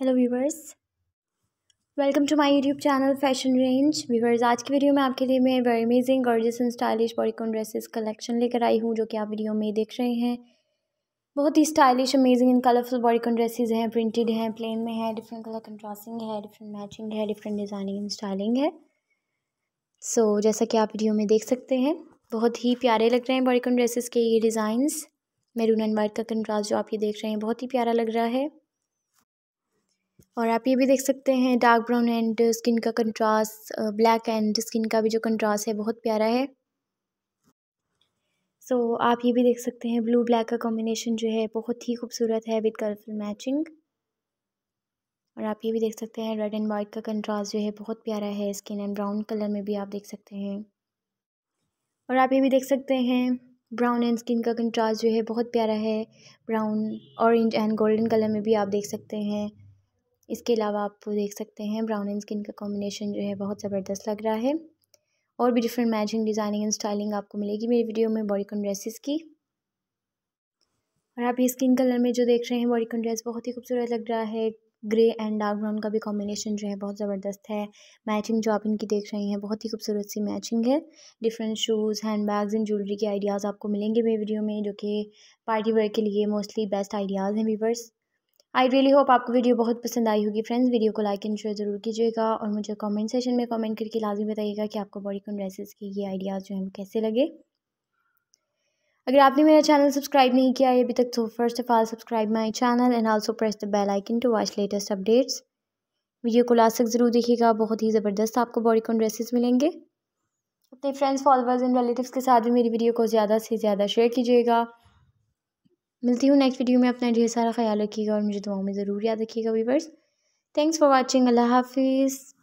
hello viewers welcome to my YouTube channel fashion range viewers आज की video में आपके लिए मैं very amazing gorgeous and stylish bodycon dresses collection लेकर आई हूँ जो कि आप वीडियो में देख रहे हैं बहुत ही stylish amazing and colourful bodycon dresses हैं प्रिंटेड हैं प्लेन में है डिफरेंट कलर कंट्रासिंग है डिफरेंट मैचिंग है डिफरेंट डिज़ाइनिंग एंड स्टाइलिंग है सो so, जैसा कि आप वीडियो में देख सकते हैं बहुत ही प्यारे लग रहे हैं बॉडीकॉन ड्रेसेस के ये डिज़ाइंस मेरून एंड वाइट का कंट्रास्ट जो आप ये देख रहे हैं बहुत ही प्यारा लग रहा है और आप ये भी देख सकते हैं डार्क ब्राउन एंड स्किन का कंट्रास्ट ब्लैक एंड स्किन का भी जो कंट्रास्ट है बहुत प्यारा है सो so, आप ये भी देख सकते हैं ब्लू ब्लैक का कॉम्बिनेशन जो है बहुत ही खूबसूरत है विद कलरफुल मैचिंग और आप ये भी देख सकते हैं रेड एंड वाइट का कंट्रास्ट जो है बहुत प्यारा है स्किन एंड ब्राउन कलर में भी आप देख सकते हैं और आप ये भी देख सकते हैं ब्राउन एंड स्किन का कंट्रास्ट जो है बहुत प्यारा है brown orange and golden colour में भी आप देख सकते हैं इसके अलावा आप देख सकते हैं ब्राउन एंड स्किन का कॉम्बिनेशन जो है बहुत ज़बरदस्त लग रहा है और भी different matching designing and styling आपको मिलेगी मेरी वीडियो में बॉडीकॉन ड्रेसेस की और आप ये स्किन कलर में जो देख रहे हैं बॉडीकॉन ड्रेस बहुत ही खूबसूरत लग रहा है ग्रे एंड डार्क ब्राउन का भी कॉम्बिनेशन जो है बहुत ज़बरदस्त है मैचिंग जो आप इनकी देख रहे हैं बहुत ही खूबसूरत सी मैचिंग है different shoes handbags and jewellery के आइडियाज़ आपको मिलेंगे मेरी वीडियो में जो कि पार्टी वेयर के लिए मोस्टली बेस्ट आइडियाज़ हैं वीवर्स आई रियली होप आपको वीडियो बहुत पसंद आई होगी फ्रेंड्स वीडियो को लाइक एंड शेयर ज़रूर कीजिएगा और मुझे कमेंट सेशन में कमेंट करके लाजमी बताइएगा कि आपको बॉडी ड्रेसेस के ये आइडियाज़ जो हैं कैसे लगे अगर आपने मेरा चैनल सब्सक्राइब नहीं किया है अभी तक तो first of all subscribe my channel and also press the bell icon to watch latest updates video को लास्ट तक ज़रूर देखिएगा बहुत ही ज़बरदस्त आपको बॉडी कॉन ड्रेसेस मिलेंगे अपने फ्रेंड्स फॉलोअर्स एंड रिलेटिव्स के साथ भी मेरी वीडियो को ज़्यादा से ज़्यादा शेयर कीजिएगा मिलती हूँ नेक्स्ट वीडियो में अपना ढेर सारा ख्याल रखिएगा और मुझे दुआओं में ज़रूर याद रखिएगा वीवर्स थैंक्स फॉर वॉचिंग अल्लाह हाफिज़